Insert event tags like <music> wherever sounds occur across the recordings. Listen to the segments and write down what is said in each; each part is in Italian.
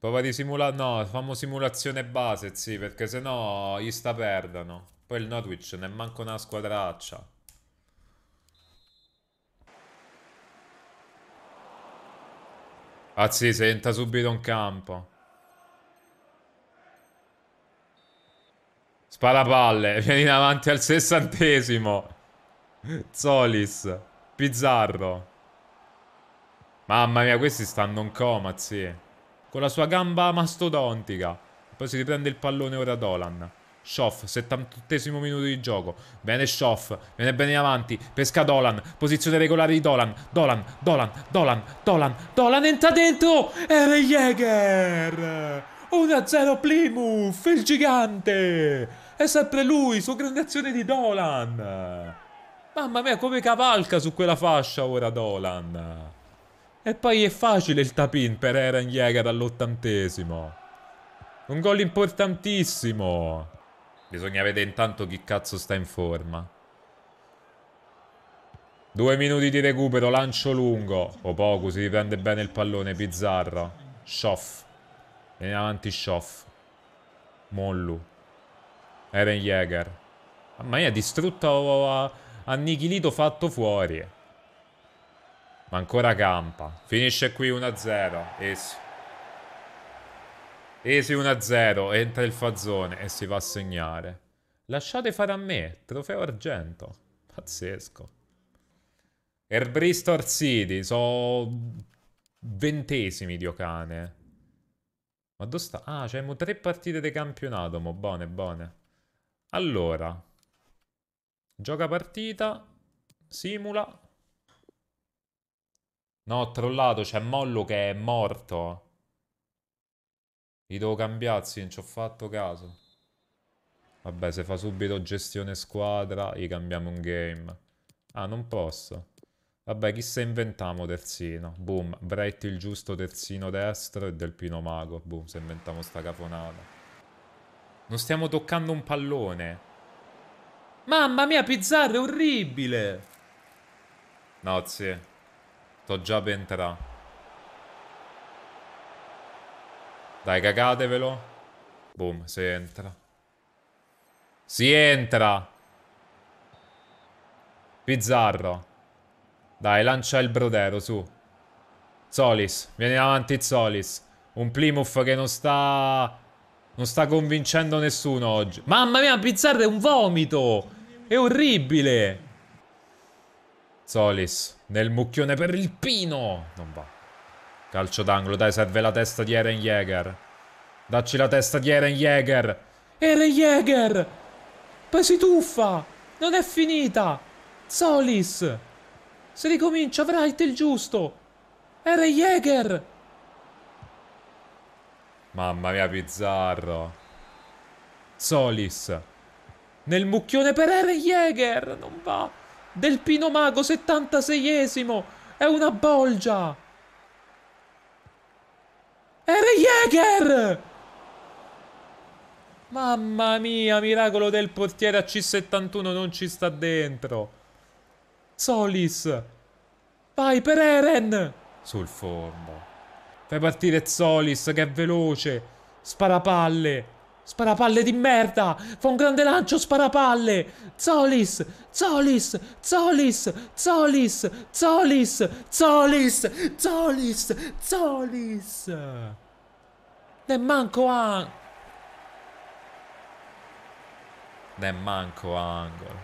Prova di simulare. No, famo simulazione base, sì, perché sennò gli sta perdano. Poi il Norwich ne manca una squadraccia. Ah sì, senta subito un campo. palle, <laughs> vieni davanti al sessantesimo. Zolis, Pizzarro. Mamma mia, questi stanno in coma, zii con la sua gamba mastodontica. Poi si riprende il pallone ora Dolan. Schoff, 78 minuto di gioco. Bene Schoff, viene bene avanti. Pesca Dolan, posizione regolare di Dolan. Dolan, Dolan, Dolan, Dolan, Dolan entra dentro. E Jäger. 1-0 Plymouth, il gigante. È sempre lui, su grande azione di Dolan. Mamma mia, come cavalca su quella fascia ora Dolan. E poi è facile il tapin per Eren Jäger all'ottantesimo. Un gol importantissimo. Bisogna vedere intanto chi cazzo sta in forma. Due minuti di recupero, lancio lungo. O poco, si riprende bene il pallone, Pizzarra. Schoff. Viene avanti Schoff. Mollu. Eren Jäger. Mamma mia, distrutto, annichilito, fatto fuori. Ma ancora campa. Finisce qui 1-0. Esi. Esi 1-0. Entra il fazzone e si va a segnare. Lasciate fare a me. Trofeo argento. Pazzesco. Erbristor City. So... Ventesimi di Ocane. Ma dove sta? Ah, c'è tre partite di campionato. Mo, buone, buone. Allora. Gioca partita. Simula. No, ho trollato, c'è Mollo che è morto. Li devo cambiarsi, non ci ho fatto caso. Vabbè, se fa subito gestione squadra, gli cambiamo un game. Ah, non posso. Vabbè, chissà inventiamo terzino. Boom, Bretti il giusto terzino destro e del Pino Mago. Boom, se inventiamo sta caponata. Non stiamo toccando un pallone. Mamma mia, Pizzarro è orribile! No, zio. Sto già per entrare. Dai, cagatevelo. Boom, si entra. Si entra! Pizzarro. Dai, lancia il Brodero, su. Solis, vieni avanti Solis. Un Plymouth che non sta... Non sta convincendo nessuno oggi. Mamma mia, Pizzarro è un vomito! È orribile! Solis. Nel mucchione per il Pino. Non va. Calcio d'angolo. Dai, serve la testa di Eren Jäger. Dacci la testa di Eren Jäger. Eren Jäger. Poi si tuffa. Non è finita. Solis. Se ricomincia, Wright il giusto. Eren Jäger. Mamma mia, Pizzarro. Solis. Nel mucchione per Eren Jäger. Non va del Pino Mago 76esimo! È una bolgia! Era Jäger! Mamma mia, miracolo del portiere a C71 non ci sta dentro. Solis. Vai per Eren! Sul fondo. Fai partire Solis che è veloce. Spara palle. Sparapalle di merda! Fa un grande lancio, sparapalle! Zolis! Zolis! Zolis! Zolis! Zolis! Zolis! Zolis! Zolis! Nemmanco angolo! Nemmanco angolo.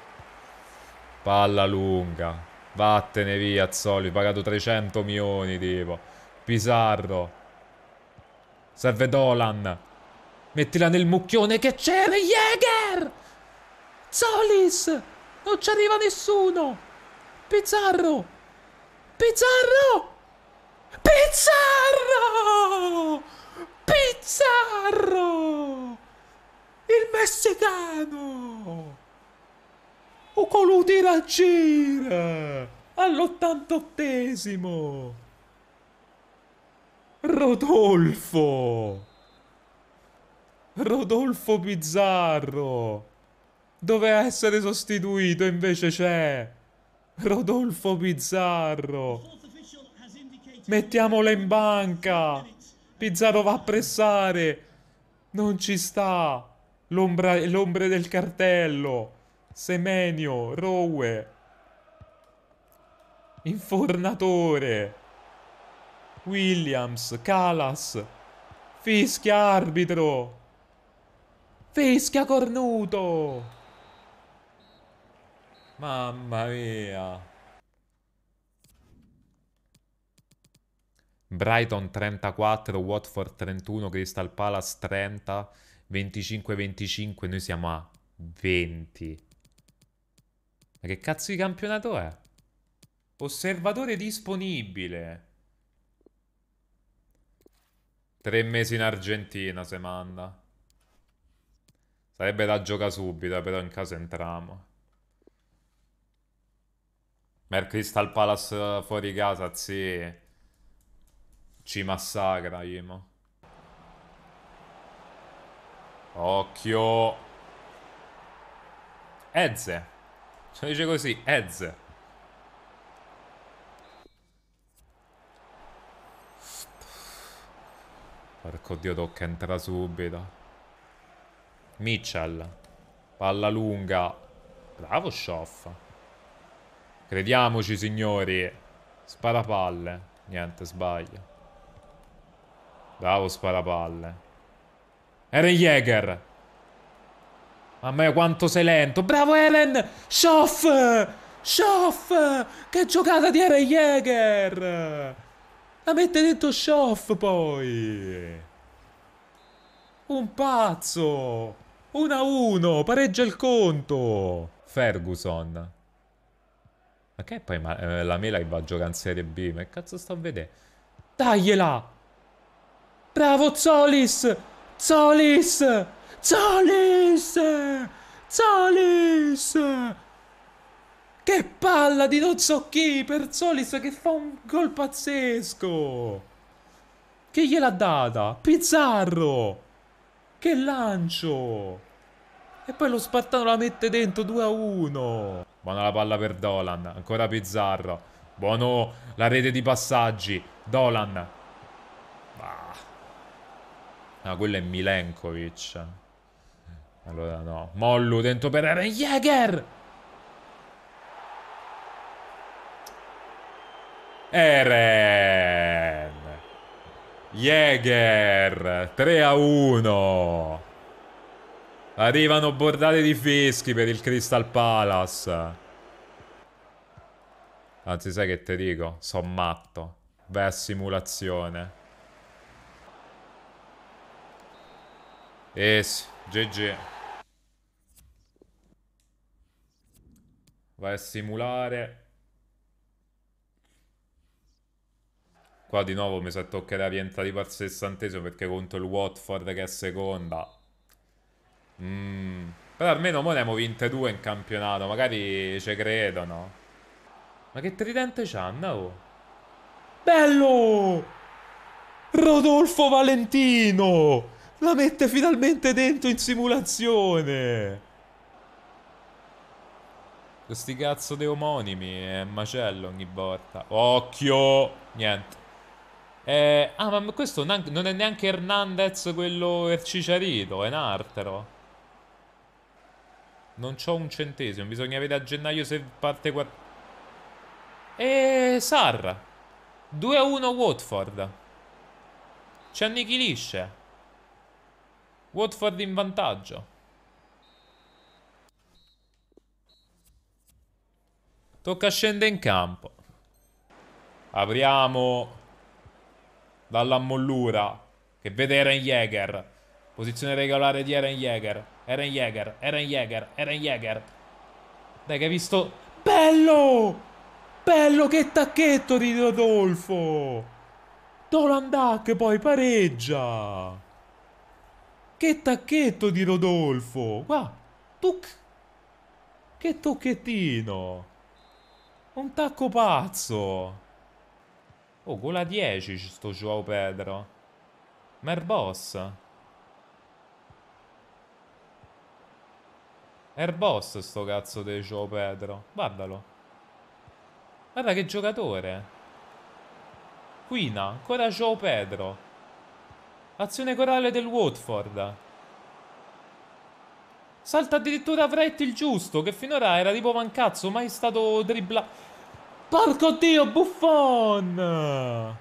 Palla lunga. Vattene via, Zoli. Pagato 300 milioni, tipo. Pizarro. Serve Dolan. Mettila nel mucchione che c'è, Jäger! Solis! Non ci arriva nessuno! Pizzarro! Pizzarro! Pizzarro! Pizzarro! Il messicano! O coluti raggira! all88 Rodolfo! Rodolfo Bizzarro! Doveva essere sostituito, invece c'è! Rodolfo Bizzarro! Mettiamola in banca! Pizzarro va a pressare! Non ci sta! L'ombre del cartello! Semenio, Rowe! Infornatore! Williams, Calas! Fischia arbitro! Fischia cornuto! Mamma mia! Brighton 34, Watford 31, Crystal Palace 30, 25-25, noi siamo a 20. Ma che cazzo di campionato è? Osservatore disponibile. Tre mesi in Argentina se manda. Sarebbe da giocare subito, però in caso entriamo. Mer Crystal Palace fuori casa, sì. Ci massacra, Imo. Occhio. Ezze. Ce dice così, Ezze. Porco Dio, tocca entra subito. Mitchell. Palla lunga. Bravo Schoff. Crediamoci, signori. Sparapalle. Niente, sbaglio. Bravo sparapalle. Eren Jäger. Mamma mia, quanto sei lento. Bravo Eren! Schoff! Schoff! Che giocata di Eren Jäger! La mette dentro Schoff poi! Un pazzo! 1-1, a pareggia il conto. Ferguson. Ma che è poi ma, eh, la mela che va a giocare in Serie B? Ma che cazzo sto a vedere? Dagliela! Bravo Zolis! Zolis! Zolis! Zolis! Che palla di non so chi per Zolis che fa un gol pazzesco! Che gliel'ha data? Pizzarro! Che lancio! E poi lo Spartano la mette dentro 2 a 1. Buona la palla per Dolan. Ancora Pizzarro. Buono la rete di passaggi. Dolan. Ah. No, ah, quello è Milenkovic. Allora no. Mollu dentro per Eren Jäger. Eren. Jäger 3 a 1 Arrivano bordate di fischi per il Crystal Palace Anzi sai che te dico? Sono matto Beh simulazione Yes eh GG Vai a simulare Qua di nuovo mi sa toccherà rientrare per sessantesimo perché contro il Watford che è seconda. Mm. Però almeno noi ne abbiamo vinte due in campionato, magari ci credono. Ma che tridente c'hanno? Oh. Bello! Rodolfo Valentino! La mette finalmente dentro in simulazione! Questi cazzo dei omonimi è eh, macello ogni volta. Occhio! Niente. Eh, ah, ma questo non è neanche Hernandez quello erciciarito, è un altro. Non c'ho un centesimo, bisogna vedere a gennaio se parte qua... E Sarra. 2-1 Watford. Ci annichilisce. Watford in vantaggio. Tocca scendere in campo. Apriamo dalla mollura che vede Eren Jäger. Posizione regolare di Eren Jäger. Eren Jäger, Eren Jäger, Eren Jäger. Dai, che hai visto? Bello! Bello, che tacchetto di Rodolfo! Dolan Duck poi pareggia! Che tacchetto di Rodolfo! Qua! Tuc! Che tocchettino! Un tacco pazzo! Oh, gola 10 sto Joao Pedro. Merboss. Erboss sto cazzo di Joao Pedro. Guardalo. Guarda che giocatore. Quina, ancora Joao Pedro. Azione corale del Watford. Salta addirittura Vretti il giusto, che finora era tipo mancazzo, mai stato dribblato. Porco Dio, Buffon!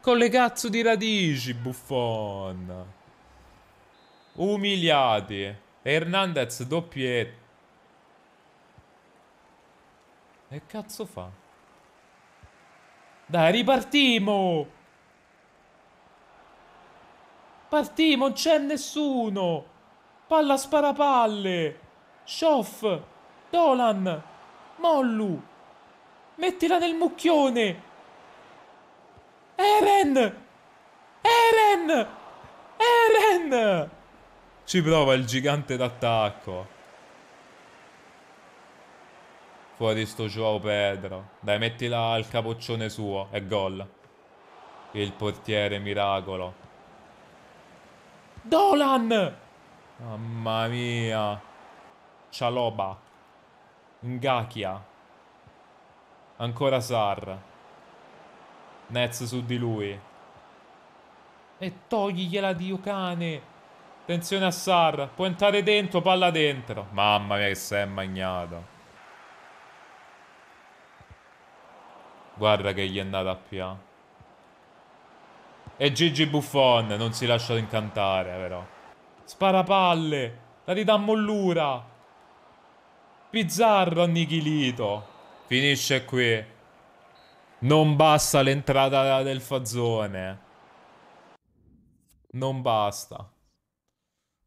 Con le cazzo di radici, Buffon! Umiliati. Hernandez doppietto. Che cazzo fa? Dai, ripartimo! Partimo, non c'è nessuno! Palla sparapalle! Shoff, Dolan, Mollu. Mettila nel mucchione. Eren! Eren! Eren! Ci prova il gigante d'attacco. Fuori sto Joao Pedro. Dai, mettila al capoccione suo. E gol. Il portiere miracolo. Dolan! Mamma mia. Cialoba. Ngakia. Ancora Sar. Nets su di lui. E togligliela Dio cane. Attenzione a Sar. Può entrare dentro, palla dentro. Mamma mia che si è magnato. Guarda che gli è andata a pia. E Gigi Buffon non si lascia incantare, però. Sparapalle. La ridà mollura. Pizzarro annichilito. Finisce qui. Non basta l'entrata del fazzone. Non basta.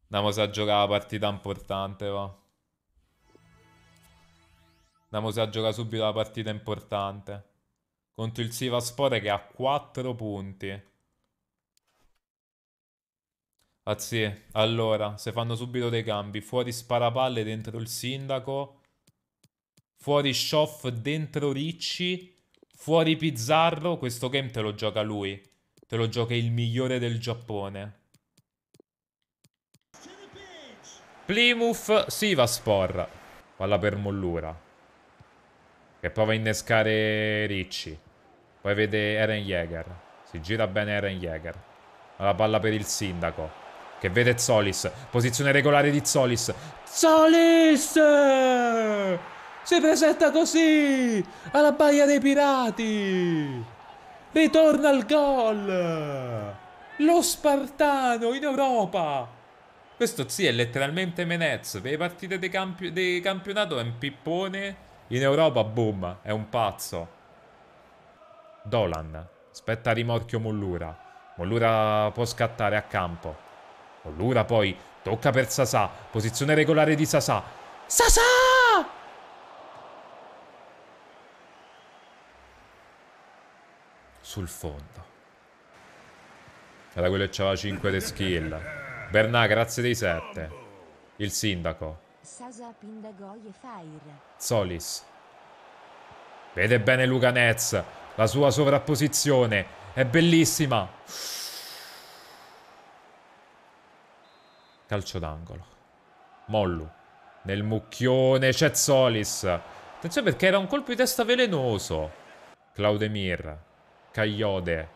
Andiamo a giocare la partita importante, va. Andiamo a giocare subito la partita importante. Contro il Sivaspore che ha 4 punti. Ah sì, allora, se fanno subito dei cambi, fuori sparapalle dentro il sindaco, fuori Shoff dentro Ricci, fuori Pizzarro, questo game te lo gioca lui, te lo gioca il migliore del Giappone. Plymouth Sivaspor, palla per Mollura, che prova a innescare Ricci, poi vede Eren Jäger, si gira bene Eren Jäger, la palla per il sindaco. Che vede Zolis. Posizione regolare di Zolis. Zolis! Si presenta così! Alla baia dei pirati! Ritorna al gol! Lo Spartano in Europa! Questo sì è letteralmente Menez. Per le partite di campi campionato è un pippone. In Europa, boom, è un pazzo. Dolan. Aspetta rimorchio Mollura. Mollura può scattare a campo. Allura poi tocca per Sasà, posizione regolare di Sasà. Sasà! Sul fondo. Era quello che c'aveva 5 di skill. Bernà, grazie dei 7. Il sindaco. Solis. Vede bene Luganez. La sua sovrapposizione è bellissima. Calcio d'angolo. Mollu. Nel mucchione c'è Zolis. Attenzione perché era un colpo di testa velenoso. Claudemir. Cagliode.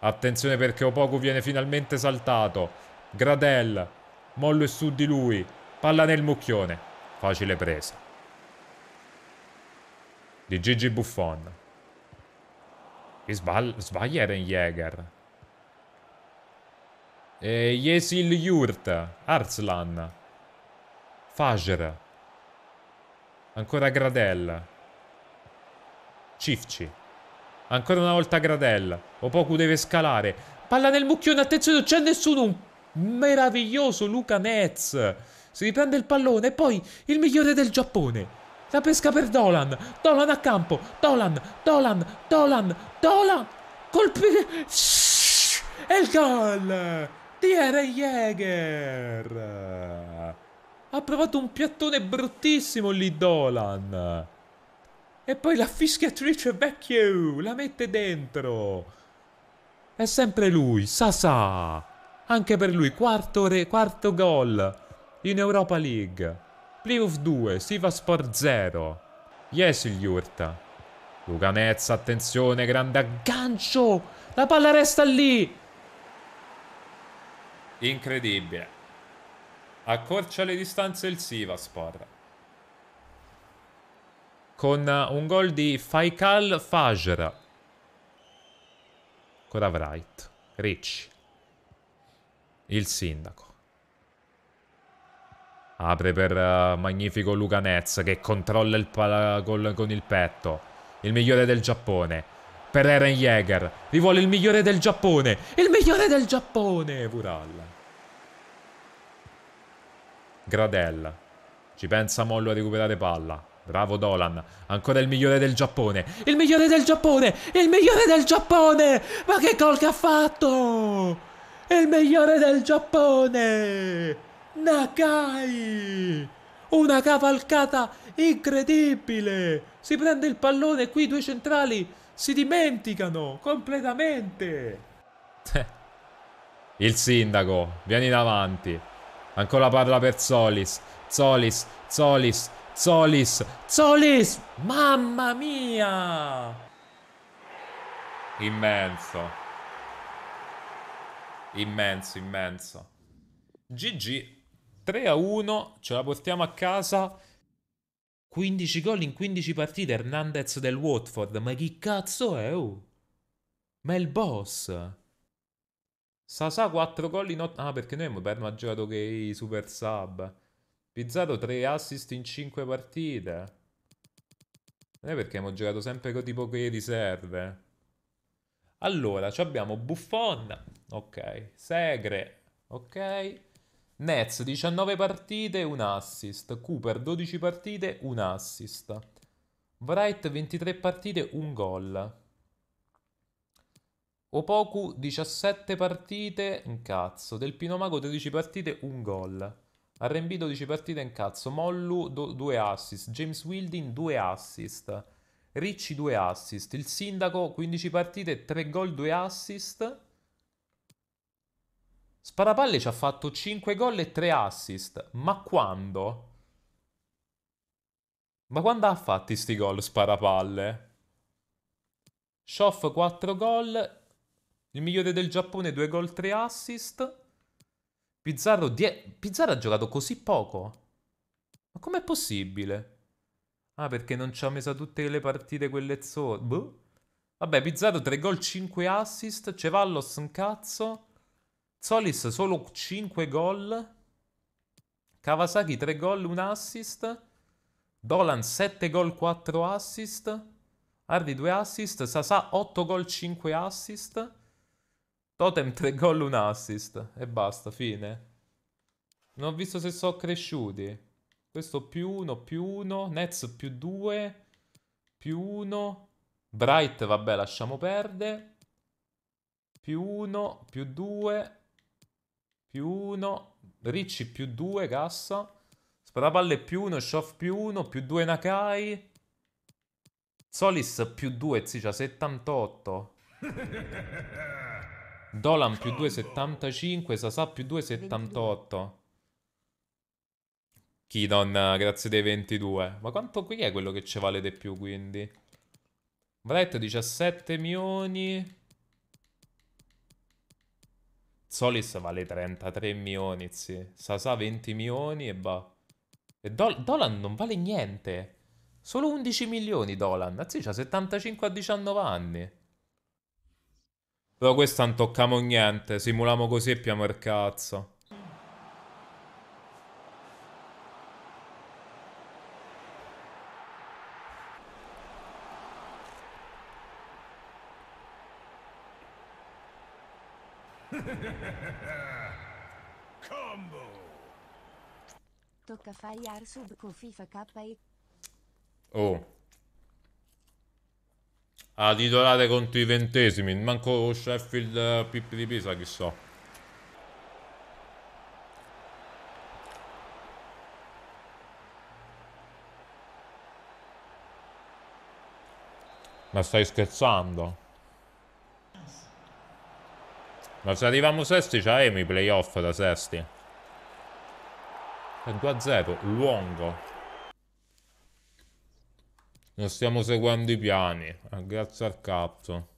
Attenzione perché Opoku viene finalmente saltato. Gradel. Mollo è su di lui. Palla nel mucchione. Facile presa. Di Gigi Buffon. Sbaglia Eren Jäger. Eh, Yesil Yurt, Arslan, Fajr, ancora Gradel, Cifci, ancora una volta Gradel, Opoku deve scalare, palla nel mucchione, attenzione, non c'è nessuno, un meraviglioso Luca Nets, si riprende il pallone e poi il migliore del Giappone. La pesca per Dolan, Dolan a campo, Dolan, Dolan, Dolan, Dolan, colpire... E il gol! Tierra Jäger! Ha provato un piattone bruttissimo lì Dolan! E poi la fischiatrice vecchio la mette dentro! È sempre lui, Sasa! Anche per lui, quarto, re, quarto gol in Europa League. Playoff 2, Sivaspor 0. Jesiljurt. Lucanezza, attenzione, grande aggancio! La palla resta lì! Incredibile. Accorcia le distanze il Sivaspor. Con un gol di Faikal Fajr. Ancora Wright. Ricci. Il sindaco. Apre per eh, magnifico Luganez che controlla il gol con il petto. Il migliore del Giappone. Per Eren Jäger. Rivuole il migliore del Giappone. Il migliore del Giappone. Vural. Gradel. Ci pensa Mollo a recuperare palla. Bravo Dolan, ancora il migliore del Giappone. Il migliore del Giappone! Il migliore del Giappone! Ma che gol che ha fatto! Il migliore del Giappone! Nakai! Una cavalcata incredibile! Si prende il pallone, qui i due centrali si dimenticano completamente! <laughs> Il sindaco, vieni davanti. Ancora parla per Solis. Solis, Solis, Solis, Solis! Mamma mia! Immenso. Immenso, immenso. GG. 3 a 1, ce la portiamo a casa. 15 gol in 15 partite, Hernandez del Watford. Ma chi cazzo è? Oh? Ma è il boss. Sasà 4 gol in 8. Ah, perché noi abbiamo giocato che i Super Sub. Pizzato 3 assist in 5 partite. Non è perché abbiamo giocato sempre con tipo che riserve. Allora, abbiamo Buffon. Ok. Segre. Ok. Nets 19 partite, 1 assist. Cooper 12 partite, 1 assist. Wright 23 partite, 1 gol. Opoku 17 partite, un cazzo. Del Pinomago 13 partite, un gol. RB 12 partite, un cazzo. Mollu 2 assist. James Wilding 2 assist. Ricci 2 assist. Il Sindaco 15 partite, 3 gol, 2 assist. Sparapalle ci ha fatto 5 gol e 3 assist. Ma quando? Ma quando ha fatti sti gol Sparapalle? Schoff 4 gol il migliore del Giappone, 2 gol, 3 assist. Pizzarro, die- Pizzarro ha giocato così poco? Ma com'è possibile? Ah, perché non ci ha messo tutte le partite quelle zone. Boh. Vabbè, Pizzarro 3 gol, 5 assist. Cevallos un cazzo. Solis solo 5 gol. Kawasaki 3 gol, 1 assist. Dolan 7 gol, 4 assist. Hardy 2 assist. Sasa, 8 gol, 5 assist. Totem 3 gol, 1 assist. E basta, fine. Non ho visto se sono cresciuti. Questo più 1, più 1. Nets più 2, più 1. Bright, vabbè, lasciamo perdere. Più 1, più 2, più 1. Ricci più 2, cassa. Sparapalle più 1, Shoff più 1, più 2 Nakai. Solis più 2, sì, c'ha 78. Dolan più 2,75, Sasà più 2,78. Kidon, grazie dei 22. Ma quanto qui è quello che ci vale di più, quindi? Brett 17 milioni. Solis vale 33 milioni, sì. Sasà 20 milioni e va. E Dol Dolan non vale niente. Solo 11 milioni Dolan. Sì, c'ha 75 a 19 anni. Però questo non toccamo niente, simuliamo così e piamo il cazzo. <laughs> Tocca fare sub con FIFA KE. Oh a titolare contro i ventesimi. Manco Sheffield eh, Pippi di Pisa, chissà. Ma stai scherzando? Ma se arriviamo sesti c'è Emi playoff da sesti. 2 a 0, Luongo non stiamo seguendo i piani, eh, grazie al cazzo.